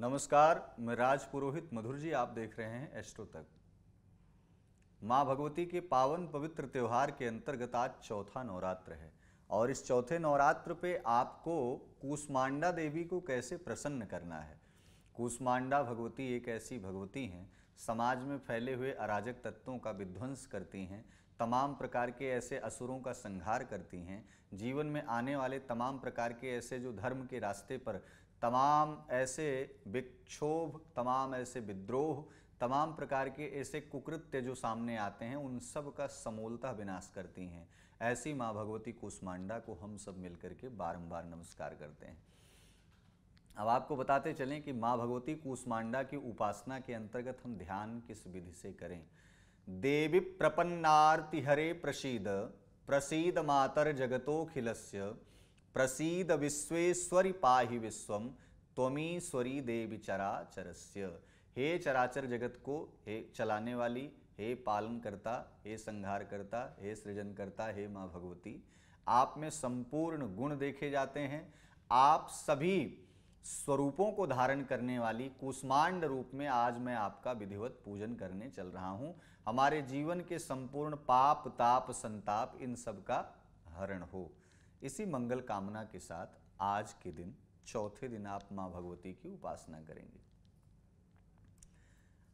नमस्कार मैं राज पुरोहित मधुर जी आप देख रहे हैं एस्ट्रो तक माँ भगवती के पावन पवित्र त्यौहार के अंतर्गत आज चौथा नवरात्र है और इस चौथे नवरात्र पे आपको कुष्मांडा देवी को कैसे प्रसन्न करना है कुष्मांडा भगवती एक ऐसी भगवती हैं समाज में फैले हुए अराजक तत्वों का विध्वंस करती हैं तमाम प्रकार के ऐसे असुरों का संहार करती हैं जीवन में आने वाले तमाम प्रकार के ऐसे जो धर्म के रास्ते पर तमाम ऐसे विक्षोभ तमाम ऐसे विद्रोह तमाम प्रकार के ऐसे कुकृत्य जो सामने आते हैं उन सब का समूलता विनाश करती हैं ऐसी माँ भगवती कुष्मांडा को हम सब मिलकर के बारंबार नमस्कार करते हैं अब आपको बताते चलें कि माँ भगवती कुष्मांडा की उपासना के अंतर्गत हम ध्यान किस विधि से करें देवी प्रपन्नार्ति हरे प्रसीद प्रसीद मातर जगतोखिलस्य प्रसीद विश्वेश्वरी पाहि विश्वम त्वमीश्वरी देवी चराचरस्य हे चराचर जगत को हे चलाने वाली हे पालन करता हे संहार करता हे सृजन करता हे माँ भगवती आप में संपूर्ण गुण देखे जाते हैं आप सभी स्वरूपों को धारण करने वाली कुष्मांड रूप में आज मैं आपका विधिवत पूजन करने चल रहा हूं हमारे जीवन के संपूर्ण पाप ताप संताप इन सब का हरण हो इसी मंगल कामना के साथ आज के दिन चौथे दिन आप माँ भगवती की उपासना करेंगे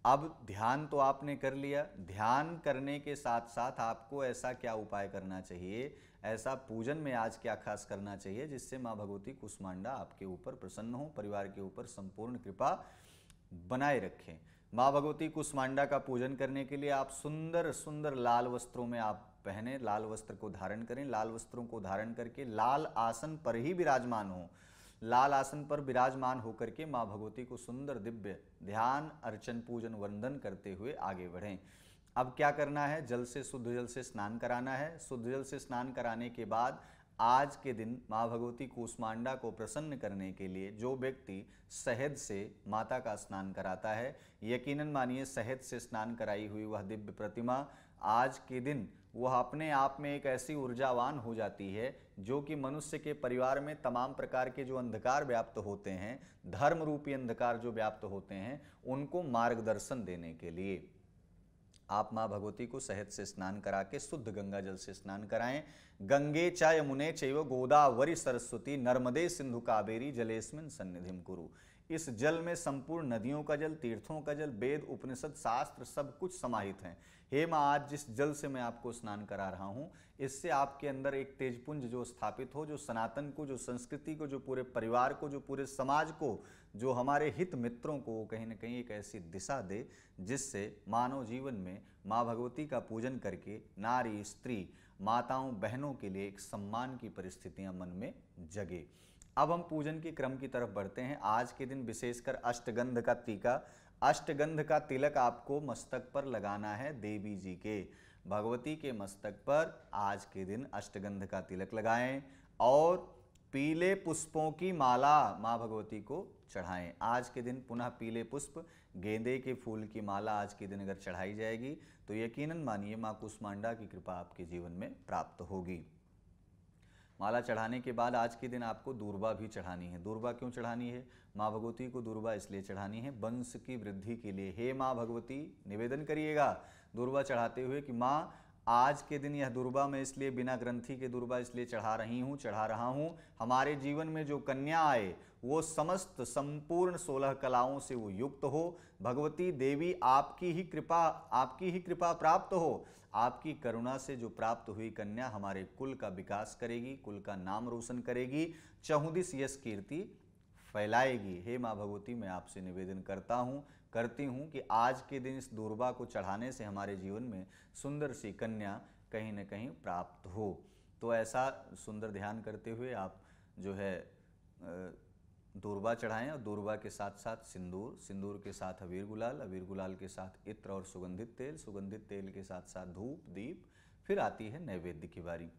अब ध्यान तो आपने कर लिया ध्यान करने के साथ साथ आपको ऐसा क्या उपाय करना चाहिए ऐसा पूजन में आज क्या खास करना चाहिए जिससे माँ भगवती कुष्मांडा आपके ऊपर प्रसन्न हो परिवार के ऊपर संपूर्ण कृपा बनाए रखें माँ भगवती कुष्मांडा का पूजन करने के लिए आप सुंदर सुंदर लाल वस्त्रों में आप पहने लाल वस्त्र को धारण करें लाल वस्त्रों को धारण करके लाल आसन पर ही विराजमान हों लाल आसन पर विराजमान होकर के माँ भगवती को सुंदर दिव्य ध्यान अर्चन पूजन वंदन करते हुए आगे बढ़ें अब क्या करना है जल से शुद्ध जल से स्नान कराना है शुद्ध जल से स्नान कराने के बाद आज के दिन माँ भगवती कूष्मांडा को प्रसन्न करने के लिए जो व्यक्ति शहद से माता का स्नान कराता है यकीनन मानिए शहद से स्नान कराई हुई वह दिव्य प्रतिमा आज के दिन वह अपने आप में एक ऐसी ऊर्जावान हो जाती है जो कि मनुष्य के परिवार में तमाम प्रकार के जो अंधकार व्याप्त होते हैं धर्म रूपी अंधकार जो व्याप्त होते हैं उनको मार्गदर्शन देने के लिए आप माँ भगवती को सहज से स्नान करा के शुद्ध गंगा जल से स्नान कराएं गंगे चा यमुने चैव गोदावरी सरस्वती नर्मदे सिंधु काबेरी जलेस्मिन सन्निधिम कुरु इस जल में संपूर्ण नदियों का जल तीर्थों का जल वेद उपनिषद शास्त्र सब कुछ समाहित हैं हे माँ आज जिस जल से मैं आपको स्नान करा रहा हूँ इससे आपके अंदर एक तेजपुंज जो स्थापित हो जो सनातन को जो संस्कृति को जो पूरे परिवार को जो पूरे समाज को जो हमारे हित मित्रों को कहीं ना कहीं एक ऐसी दिशा दे जिससे मानव जीवन में माँ भगवती का पूजन करके नारी स्त्री माताओं बहनों के लिए एक सम्मान की परिस्थितियाँ मन में जगे अब हम पूजन के क्रम की तरफ बढ़ते हैं आज के दिन विशेषकर अष्टगंध का टीका अष्टगंध का तिलक आपको मस्तक पर लगाना है देवी जी के भगवती के मस्तक पर आज के दिन अष्टगंध का तिलक लगाएं और पीले पुष्पों की माला माँ भगवती को चढ़ाएं आज के दिन पुनः पीले पुष्प गेंदे के फूल की माला आज के दिन अगर चढ़ाई जाएगी तो यकीनन मानिए माँ कुष्मांडा की कृपा आपके जीवन में प्राप्त होगी माला चढ़ाने के बाद आज के दिन आपको दूरबा भी चढ़ानी है दूरबा क्यों चढ़ानी है माँ भगवती को दूरबा इसलिए चढ़ानी है वंश की वृद्धि के लिए हे माँ भगवती निवेदन करिएगा दूरबा चढ़ाते हुए कि माँ आज के दिन यह दुर्बा मैं इसलिए बिना ग्रंथि के दुर्बा इसलिए चढ़ा रही हूँ चढ़ा रहा हूँ हमारे जीवन में जो कन्या आए वो समस्त संपूर्ण सोलह कलाओं से वो युक्त हो भगवती देवी आपकी ही कृपा आपकी ही कृपा प्राप्त हो आपकी करुणा से जो प्राप्त हुई कन्या हमारे कुल का विकास करेगी कुल का नाम रोशन करेगी चहुदिस यश कीर्ति फैलाएगी हे माँ भगवती मैं आपसे निवेदन करता हूँ करती हूँ कि आज के दिन इस दूरबा को चढ़ाने से हमारे जीवन में सुंदर सी कन्या कहीं ना कहीं प्राप्त हो तो ऐसा सुंदर ध्यान करते हुए आप जो है दूरबा चढ़ाएं और दूरबा के साथ साथ सिंदूर सिंदूर के साथ अबीर गुलाल अबीर गुलाल के साथ इत्र और सुगंधित तेल सुगंधित तेल के साथ साथ धूप दीप फिर आती है नैवेद्य की बारी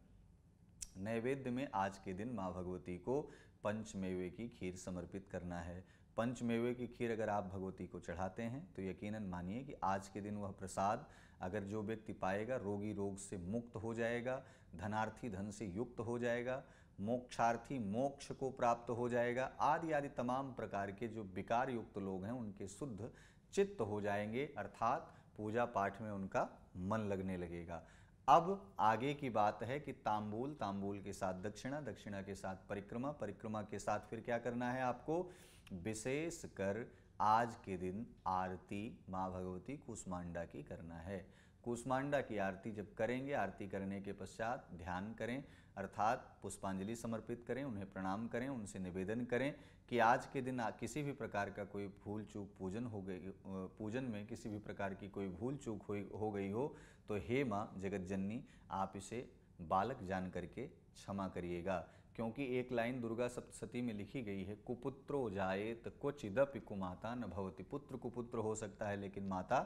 नैवेद्य में आज के दिन माँ भगवती को पंचमेवे की खीर समर्पित करना है पंचमेवे की खीर अगर आप भगवती को चढ़ाते हैं तो यकीनन मानिए कि आज के दिन वह प्रसाद अगर जो व्यक्ति पाएगा रोगी रोग से मुक्त हो जाएगा धनार्थी धन से युक्त हो जाएगा मोक्षार्थी मोक्ष को प्राप्त हो जाएगा आदि आदि तमाम प्रकार के जो विकार युक्त लोग हैं उनके शुद्ध चित्त हो जाएंगे अर्थात पूजा पाठ में उनका मन लगने लगेगा अब आगे की बात है कि तांबूल तांबूल के साथ दक्षिणा दक्षिणा के साथ परिक्रमा परिक्रमा के साथ फिर क्या करना है आपको विशेष कर आज के दिन आरती माँ भगवती कुष्मांडा की करना है कुष्मांडा की आरती जब करेंगे आरती करने के पश्चात ध्यान करें अर्थात पुष्पांजलि समर्पित करें उन्हें प्रणाम करें उनसे निवेदन करें कि आज के दिन किसी भी प्रकार का कोई भूल चूक पूजन हो गई पूजन में किसी भी प्रकार की कोई भूल चूक हो गई हो तो हे माँ जगत जननी आप इसे बालक जान करके क्षमा करिएगा क्योंकि एक लाइन दुर्गा सप्तशती में लिखी गई है कुपुत्रो तो क्वचिदपि कुमाता न भवती पुत्र कुपुत्र हो सकता है लेकिन माता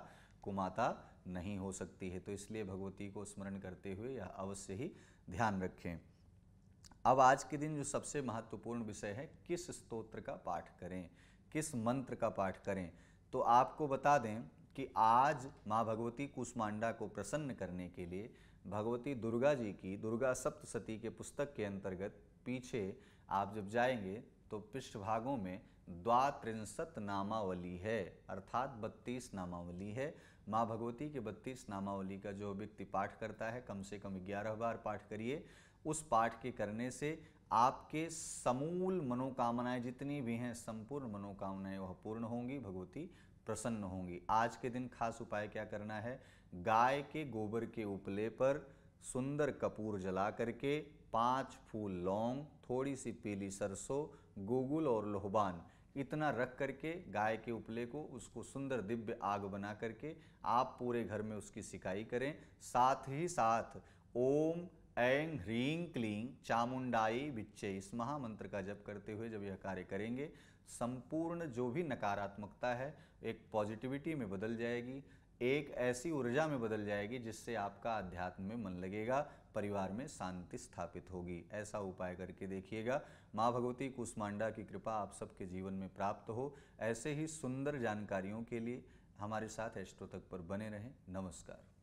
कुमाता नहीं हो सकती है तो इसलिए भगवती को स्मरण करते हुए यह अवश्य ही ध्यान रखें अब आज के दिन जो सबसे महत्वपूर्ण विषय है किस स्तोत्र का पाठ करें किस मंत्र का पाठ करें तो आपको बता दें कि आज माँ भगवती कुष्मांडा को प्रसन्न करने के लिए भगवती दुर्गा जी की दुर्गा सप्तशती के पुस्तक के अंतर्गत पीछे आप जब जाएंगे तो पृष्ठभागों में द्वात्रिंशत नामावली है अर्थात बत्तीस नामावली है माँ भगवती के बत्तीस नामावली का जो व्यक्ति पाठ करता है कम से कम ग्यारह बार पाठ करिए उस पाठ के करने से आपके समूल मनोकामनाएं जितनी भी हैं संपूर्ण मनोकामनाएं वह पूर्ण होंगी भगवती प्रसन्न होंगी आज के दिन खास उपाय क्या करना है गाय के गोबर के उपले पर सुंदर कपूर जला करके पाँच फूल लौंग थोड़ी सी पीली सरसों गूगुल और लोहबान इतना रख करके गाय के उपले को उसको सुंदर दिव्य आग बना करके आप पूरे घर में उसकी सिकाई करें साथ ही साथ ओम ऐं ह्रीं क्लीं चामुंडाई विच्चे इस महामंत्र का जप करते हुए जब यह कार्य करेंगे संपूर्ण जो भी नकारात्मकता है एक पॉजिटिविटी में बदल जाएगी एक ऐसी ऊर्जा में बदल जाएगी जिससे आपका अध्यात्म में मन लगेगा परिवार में शांति स्थापित होगी ऐसा उपाय करके देखिएगा माँ भगवती कुष्मांडा की कृपा आप सबके जीवन में प्राप्त हो ऐसे ही सुंदर जानकारियों के लिए हमारे साथ एस्ट्रो तक पर बने रहें नमस्कार